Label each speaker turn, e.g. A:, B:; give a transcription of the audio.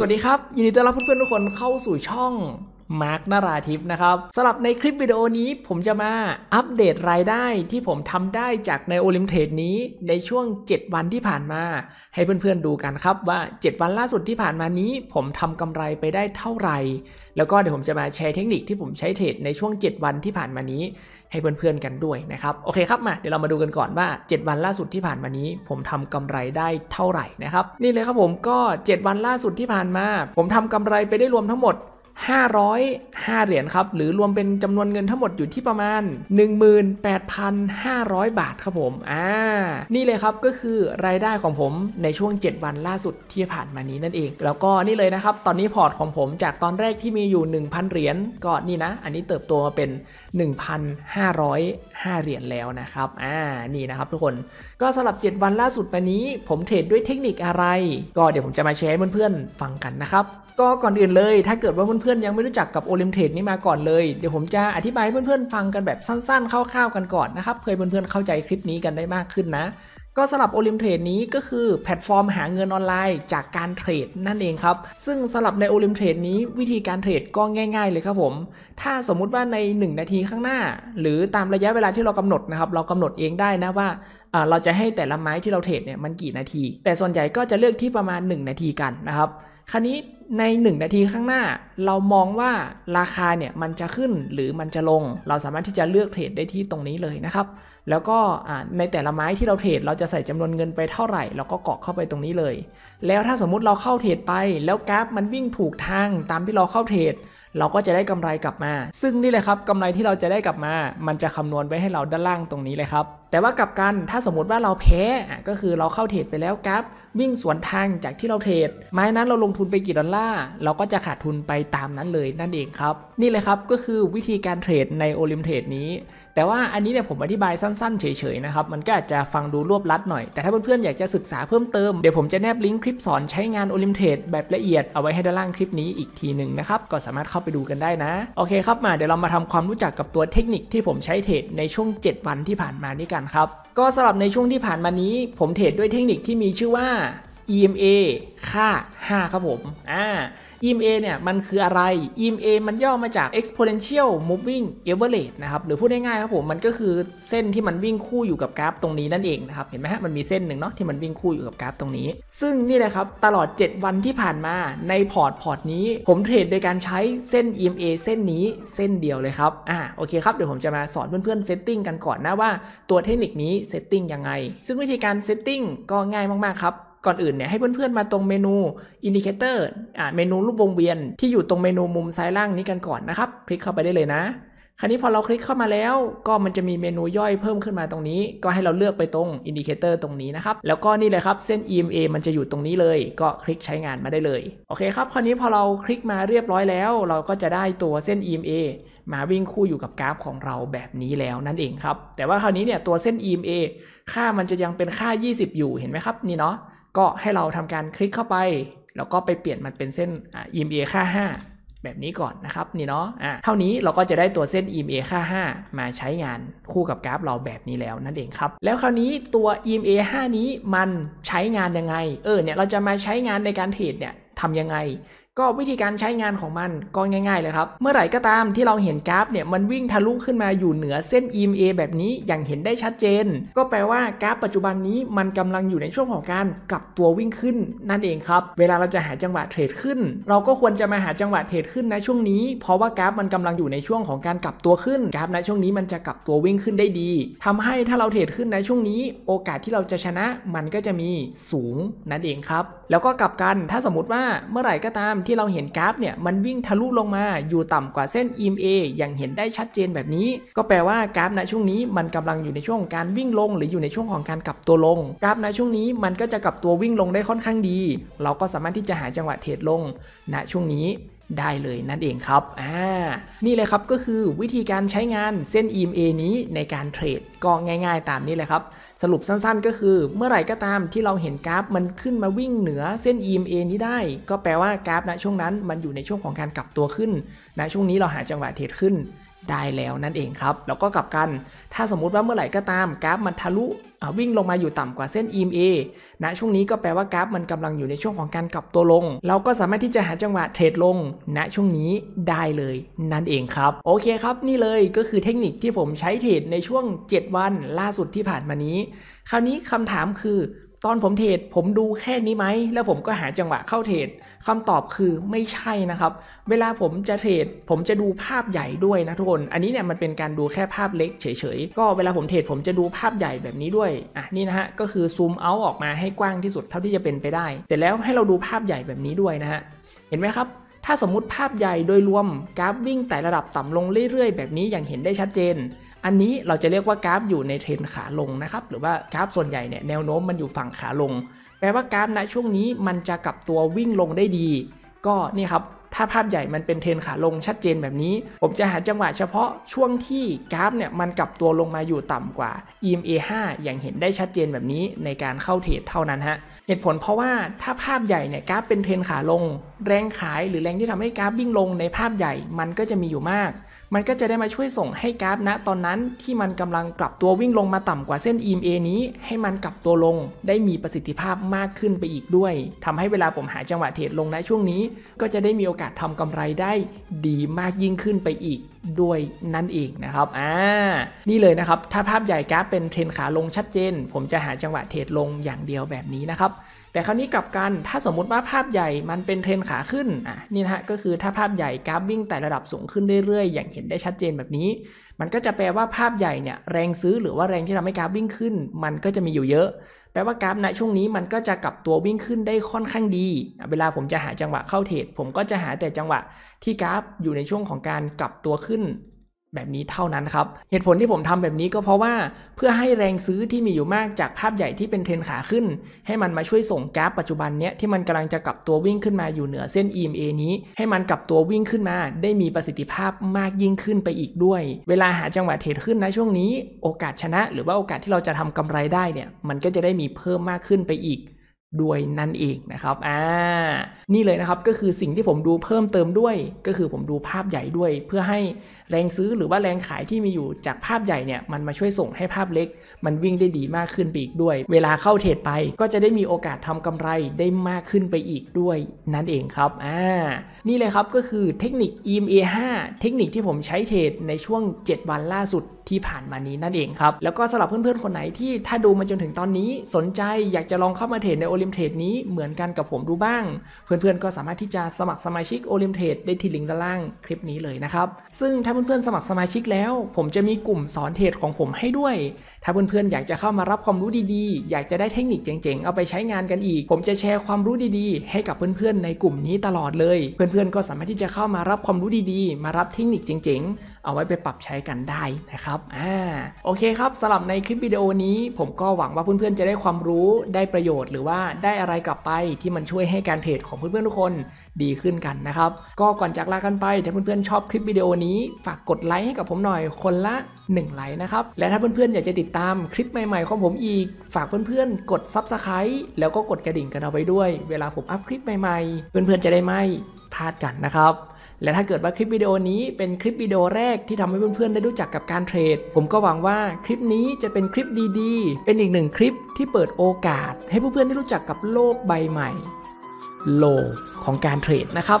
A: สวัสดีครับยินดีต้อนรับเพื่อนๆทุกคนเข้าสู่ช่องมาร์กนาราทิพนะครับสำหรับในคลิป วิดีโอนี้ผมจะมาอัปเดตรายได้ที่ผมทำได้จากในโอลิมเทตดนี้ในช่วง 7 วันที่ผ่านมา ให้เพื่อนๆ ดูกัน ครับ ว่า 7 วันล่าสุดที่ผ่านมานี้ ผมทำกำไรไปได้เท่าไหร่แล้วก็ เดี๋ยว ผมจะมาแชร์เทคนิคที่ผมใช้เทรดในช่วง 7 วันที่ผ่านมานี้ ให้เพื่อนๆกันด้วยนะครับโอเคครับมา เดี๋ยวเรามาดูกันก่อนว่า 7 วันล่าสุดที่ผ่านมานี้ ผมทำกำไรได้เท่าไหร่นะครับนี่เลยครับผมก็ 7 วันล่าสุดที่ผ่านมา ผมทำกำไรไปได้รวมทั้งหมด505 เหรียญครับหรือรวมเป็นจำนวนเงินทั้งหมดอยู่ที่ประมาณ 18,500 บาทครับผมอ่านี่เลยครับก็คือรายได้ของผมในช่วง 7 วันล่าสุดที่ผ่านมานี้นั่นเอง แล้วก็นี่เลยนะครับ ตอนนี้พอร์ตของผมจากตอนแรกที่มีอยู่ 1,000 เหรียญก็นี่นะ อันนี้เติบโตมาเป็น 1,505เหรียญแล้วนะครับ อ่านี่นะครับทุกคนก็สำหรับ 7 วันล่าสุดมานี้ ผมเทรดด้วยเทคนิคอะไร ก็เดี๋ยวผมจะมาแชร์เพื่อนๆฟังกันนะครับก็ก่อนอื่นเลยถ้าเกิดว่าเพื่อนพื่อนๆยังไม่รู้จักกับโอลิมเทรดนี้มาก่อนเลย เดี๋ยวผมจะอธิบายให้เพื่อนๆ ฟังกันแบบสั้นๆคร่าวๆกันก่อนนะครับเพื่อเพื่อนๆเข้าใจคลิปนี้กันได้มากขึ้นนะ ก็สำหรับโอลิมเทรดนี้ก็คือแพลตฟอร์มหาเงินออนไลน์จากการเทรดนั่นเองครับ ซึ่งสำหรับในโอลิมเทรดนี้วิธีการเทรดก็ง่ายๆเลยครับผม ถ้าสมมุติว่าใน 1 นาทีข้างหน้า หรือตามระยะเวลาที่เรากำหนดนะครับเรากำหนดเองได้นะว่าเราจะให้แต่ละไม้ที่เราเทรดเนี่ยมันกี่นาที แต่ส่วนใหญ่ก็จะเลือกที่ประมาณ1นาทีกันนะครับคราวนี้ใน 1 นาทีข้างหน้า เรามองว่าราคาเนี่ยมันจะขึ้นหรือมันจะลง เราสามารถที่จะเลือกเทรดได้ที่ตรงนี้เลยนะครับ แล้วก็ในแต่ละไม้ที่เราเทรดเราจะใส่จำนวนเงินไปเท่าไหร่เราก็เกาะเข้าไปตรงนี้เลย แล้วถ้าสมมุติเราเข้าเทรดไป แล้วกราฟมันวิ่งถูกทางตามที่เราเข้าเทรดเราก็จะได้กำไรกลับมา ซึ่งนี่เลยครับกำไรที่เราจะได้กลับมา มันจะคำนวณไว้ให้เราด้านล่างตรงนี้เลยครับแต่ว่ากับกัน ถ้าสมมติว่าเราแพ้ก็คือเราเข้าเทรดไปแล้วครับ วิ่งสวนทางจากที่เราเทรดไม้นั้นเราลงทุนไปกี่ดอลลาร์เราก็จะขาดทุนไปตามนั้นเลยนั่นเองครับนี่เลยครับก็คือวิธีการเทรดในโอลิมเทรดนี้ แต่ว่าอันนี้เนี่ยผมอธิบายสั้นๆ เฉยๆนะครับมันก็อาจจะฟังดูรวบลัดหน่อยแต่ถ้าเพื่อนๆ อยากจะศึกษาเพิ่มเติมเดี๋ยวผมจะแนบลิงก์คลิปสอนใช้งานโอลิมเทรดแบบละเอียดเอาไว้ให้ด้านล่างคลิปนี้อีกทีหนึ่งนะครับก็สามารถเข้าไปดูกันได้นะ โอเคครับมาเดี๋ยวเรามาทำความรู้จักกับตัวเทคนิคที่ผมใช้เทรดในช่วง 7 วันที่ผ่านมานี้กักันครับก็สำหรับในช่วงที่ผ่านมานี้ ผมเทรดด้วยเทคนิคที่มีชื่อว่า EMA ค่า 5 ครับผม อ่า EMA เนี่ย มันคืออะไร EMA มันย่อมาจาก exponential moving average นะครับ หรือพูดง่ายๆครับผม มันก็คือเส้นที่มันวิ่งคู่อยู่กับกราฟตรงนี้นั่นเองนะครับ เห็นไหมฮะ มันมีเส้นหนึ่งเนาะที่มันวิ่งคู่อยู่กับกราฟตรงนี้ ซึ่งนี่แหละครับ ตลอด 7 วันที่ผ่านมาในพอร์ต พอร์ตนี้ ผมเทรดโดยการใช้เส้น EMA เส้นนี้เส้นเดียวเลยครับ อ่า โอเคครับ เดี๋ยวผมจะมาสอนเพื่อนๆเซตติ้งกันก่อนนะว่าตัวเทคนิคนี้เซตติ้งยังไง ซึ่งวิธีการเซตติ้งก็ง่ายมากๆครับก่อนอื่นเนี่ยให้เพื่อน ๆมาตรงเมนูอินดิเคเตอร์อ่าเมนูรูปวงเวียน ที่อยู่ตรงเมนูมุมซ้ายล่างนี้กันก่อนนะครับ คลิกเข้าไปได้เลยนะ คราวนี้พอเราคลิกเข้ามาแล้ว ก็มันจะมีเมนูย่อยเพิ่มขึ้นมาตรงนี้ ก็ให้เราเลือกไปตรงอินดิเคเตอร์ตรงนี้นะครับแล้วก็นี่เลยครับเส้น EMA มันจะอยู่ตรงนี้เลย ก็คลิกใช้งานมาได้เลยโอเค ครับคราวนี้พอเราคลิกมาเรียบร้อยแล้ว เราก็จะได้ตัวเส้น EMA มาวิ่งคู่อยู่กับกราฟของเราแบบนี้แล้วนั่นเองครับแต่ว่าคราวนี้เนี่ยตัวเส้น EMA ค่ามันจะยังเป็นค่า 20 อยู่เห็นไหมครับนี่เนาะก็ให้เราทำการคลิกเข้าไป แล้วก็ไปเปลี่ยนมันเป็นเส้น EMA ค่า 5 แบบนี้ก่อนนะครับนี่เนาะอ่ะเท่านี้เราก็จะได้ตัวเส้น EMA ค่า 5 มาใช้งานคู่กับกราฟเราแบบนี้แล้ว นั่นเองครับ แล้วคราวนี้ตัว EMA 5 นี้มันใช้งานยังไงเออเนี่ยเราจะมาใช้งานในการเทรดเนี่ยทำยังไงก็วิธีการใช้งานของมันก็ง่ายๆเลยครับ เมื่อไหร่ก็ตามที่เราเห็นกราฟเนี่ยมันวิ่งทะลุขึ้นมาอยู่เหนือเส้น EMA แบบนี้อย่างเห็นได้ชัดเจน ก็แปลว่ากราฟปัจจุบันนี้มันกำลังอยู่ในช่วงของการ กลับตัววิ่งขึ้นนั่นเองครับ เวลาเราจะหาจังหวะเทรดขึ้น เราก็ควรจะมาหาจังหวะเทรดขึ้นในช่วงนี้ เพราะว่ากราฟมันกำลังอยู่ในช่วงของการกลับตัวขึ้นกราฟในช่วงนี้มันจะกลับตัววิ่งขึ้นได้ดี ทำให้ถ้าเราเทรดขึ้นในช่วงนี้ โอกาสที่เราจะชนะมันก็จะมีสูงนั่นเองครับ แล้วก็กลับกันถ้าสมมติว่าเมื่อไหร่ก็ตามที่เราเห็นกราฟเนี่ยมันวิ่งทะลุลงมาอยู่ต่ำกว่าเส้น EMA อย่างเห็นได้ชัดเจนแบบนี้ ก็แปลว่ากราฟณช่วงนี้มันกำลังอยู่ในช่วงของการวิ่งลงหรืออยู่ในช่วงของการกลับตัวลง กราฟณช่วงนี้มันก็จะกลับตัววิ่งลงได้ค่อนข้างดี เราก็สามารถที่จะหาจังหวะเทรดลง ณช่วงนี้ได้เลยนั่นเองครับ อ่า นี่เลยครับก็คือวิธีการใช้งานเส้น EMA นี้ในการเทรดก็ง่ายๆตามนี้เลยครับ สรุปสั้นๆ ก็คือเมื่อไหร่ก็ตามที่เราเห็นกราฟมันขึ้นมาวิ่งเหนือเส้น EMA นี้ได้ก็แปลว่ากราฟณนะช่วงนั้นมันอยู่ในช่วงของการกลับตัวขึ้นณนะช่วงนี้เราหาจังหวะเทรดขึ้นได้แล้วนั่นเองครับแล้วก็กลับกัน ถ้าสมมุติว่าเมื่อไหร่ก็ตามกราฟมันทะลุวิ่งลงมาอยู่ต่ำกว่าเส้น EMA ณ ช่วงนี้ก็แปลว่ากราฟมันกำลังอยู่ในช่วงของการกลับตัวลง เราก็สามารถที่จะหาจังหวะเทรดลง ณช่วงนี้ได้เลย นั่นเองครับโอเคครับนี่เลยก็คือเทคนิคที่ผมใช้เทรดในช่วง 7 วัน ล่าสุดที่ผ่านมานี้ คราวนี้คำถามคือตอนผมเทรดผมดูแค่นี้ไหม แล้วผมก็หาจังหวะเข้าเทรดคำตอบคือไม่ใช่นะครับ เวลาผมจะเทรดผมจะดูภาพใหญ่ด้วยนะทุกคน อันนี้เนี่ยมันเป็นการดูแค่ภาพเล็กเฉยๆ ก็เวลาผมเทรดผมจะดูภาพใหญ่แบบนี้ด้วย อ่ะนี่นะฮะก็คือซูมเอา ออกมาให้กว้างที่สุดเท่าที่จะเป็นไปได้ เสร็จแล้วให้เราดูภาพใหญ่แบบนี้ด้วยนะฮะ เห็นไหมครับ ถ้าสมมติภาพใหญ่โดยรวมกราฟวิ่งแต่ระดับต่ำลงเรื่อย ๆแบบนี้อย่างเห็นได้ชัดเจนอันนี้เราจะเรียกว่ากราฟ อยู่ในเทรนขาลงนะครับ หรือว่ากราฟส่วนใหญ่เนี่ยแนวโน้มมันอยู่ฝั่งขาลง แปลว่ากราฟณช่วงนี้มันจะกลับตัววิ่งลงได้ดี ก็นี่ครับถ้าภาพใหญ่มันเป็นเทรนขาลงชัดเจนแบบนี้ ผมจะหาจังหวะเฉพาะ ช่วงที่กราฟเนี่ยมันกลับตัวลงมาอยู่ต่ำกว่า EMA 5อย่างเห็นได้ชัดเจนแบบนี้ในการเข้าเทรดเท่านั้นฮะเหตุผลเพราะว่าถ้าภาพใหญ่เนี่ยกราฟเป็นเทรนขาลง แรงขายหรือแรงที่ทำให้กราฟวิ่งลงในภาพใหญ่มันก็จะมีอยู่มากมันก็จะได้มาช่วยส่งให้กราฟณตอนนั้นที่มันกำลังกลับตัววิ่งลงมาต่ำกว่าเส้น EMA นี้ ให้มันกลับตัวลง ได้มีประสิทธิภาพมากขึ้นไปอีกด้วย ทำให้เวลาผมหาจังหวะเทรดลงในช่วงนี้ ก็จะได้มีโอกาสทำกำไรได้ดีมากยิ่งขึ้นไปอีกด้วยนั่นเองนะครับอ่านี่เลยนะครับ ถ้าภาพใหญ่กราฟเป็นเทรนขาลงชัดเจน ผมจะหาจังหวะเทรดลงอย่างเดียวแบบนี้นะครับแต่คราวนี้กลับกัน ถ้าสมมุติว่าภาพใหญ่ มันเป็นเทรนขาขึ้น อ่ะ นี่นะฮะ ก็คือถ้าภาพใหญ่กราฟวิ่งแต่ระดับสูงขึ้นเรื่อยๆ อย่างเห็นได้ชัดเจนแบบนี้ มันก็จะแปลว่าภาพใหญ่เนี่ยแรงซื้อหรือว่าแรงที่ทำให้กราฟวิ่งขึ้น มันก็จะมีอยู่เยอะ แปลว่ากราฟณช่วงนี้มันก็จะกลับตัววิ่งขึ้นได้ค่อนข้างดี เวลาผมจะหาจังหวะเข้าเทรด ผมก็จะหาแต่จังหวะที่กราฟอยู่ในช่วงของการกลับตัวขึ้นแบบนี้เท่านั้นครับ เหตุผลที่ผมทำแบบนี้ก็เพราะว่า เพื่อให้แรงซื้อที่มีอยู่มากจากภาพใหญ่ที่เป็นเทนขาขึ้น ให้มันมาช่วยส่งกราฟปัจจุบันเนี้ยที่มันกำลังจะกลับตัววิ่งขึ้นมาอยู่เหนือเส้น EMA นี้ ให้มันกลับตัววิ่งขึ้นมา ได้มีประสิทธิภาพมากยิ่งขึ้นไปอีกด้วย เวลาหาจังหวะเทรดขึ้นนะช่วงนี้ โอกาสชนะ หรือว่าโอกาสที่เราจะทำกำไรได้เนี่ยมันก็จะได้มีเพิ่มมากขึ้นไปอีกด้วยนั่นเองนะครับ อ่า นี่เลยนะครับก็คือสิ่งที่ผมดูเพิ่มเติมด้วย ก็คือผมดูภาพใหญ่ด้วยเพื่อให้แรงซื้อหรือว่าแรงขายที่มีอยู่จากภาพใหญ่เนี่ยมันมาช่วยส่งให้ภาพเล็ก มันวิ่งได้ดีมากขึ้นไปอีกด้วย เวลาเข้าเทรดไปก็จะได้มีโอกาสทำกำไรได้มากขึ้นไปอีกด้วย นั่นเองครับอ่านี่เลยครับก็คือเทคนิค EMA 5เทคนิคที่ผมใช้เทรดในช่วง 7 วันล่าสุดที่ผ่านมานี้นั่นเองครับ แล้วก็สำหรับเพื่อนๆคนไหน ที่ถ้าดูมาจนถึงตอนนี้ สนใจอยากจะลองเข้ามาเทรดในโอลิมเทรดนี้เหมือนกันกับผมดูบ้างเพื่อนๆก็สามารถที่จะสมัครสมาชิกโอลิมเทรดได้ที่ลิงก์ด้านล่างคลิปนี้เลยนะครับซึ่งถ้าเพื่อนๆสมัครสมาชิกแล้ว ผมจะมีกลุ่มสอนเทรดของผมให้ด้วย ถ้าเพื่อนๆอยากจะเข้ามารับความรู้ดีๆอยากจะได้เทคนิคเจ๋งๆเอาไปใช้งานกันอีก ผมจะแชร์ความรู้ดีๆ ให้กับเพื่อนๆในกลุ่มนี้ตลอดเลย เพื่อนๆก็สามารถที่จะเข้ามารับความรู้ดีๆ มารับเทคนิคเจ๋งๆเอาไว้ไปปรับใช้กันได้นะครับอ่าโอเค ครับสำหรับในคลิปวิดีโอนี้ ผมก็หวังว่าเพื่อนๆจะได้ความรู้ได้ประโยชน์หรือว่าได้อะไรกลับไปที่มันช่วยให้การเทรดของเพื่อนๆทุกคนดีขึ้นกันนะครับ ก็ก่อนจากลากันไป ถ้าเพื่อนๆชอบคลิปวิดีโอนี้ ฝาก กด ไลค์ ให้กับผมหน่อยคนละ1ไลค์นะครับและถ้าเพื่อนๆอยากจะติดตามคลิปใหม่ๆของผมอีก ฝากเพื่อนๆกด Subscribe แล้วก็กดกระดิ่งกันเอาไว้ด้วย เวลาผมอัพคลิปใหม่ๆ เพื่อนๆจะได้ไม่พลาดกันนะครับ และถ้าเกิดว่าคลิปวิดีโอนี้เป็นคลิปวิดีโอแรกที่ทำให้เพื่อนๆได้รู้จักกับการเทรด ผมก็หวังว่าคลิปนี้จะเป็นคลิปดีๆ เป็นอีกหนึ่งคลิปที่เปิดโอกาส ให้เพื่อนๆได้รู้จักกับโลกใบใหม่โลกของการเทรดนะครับ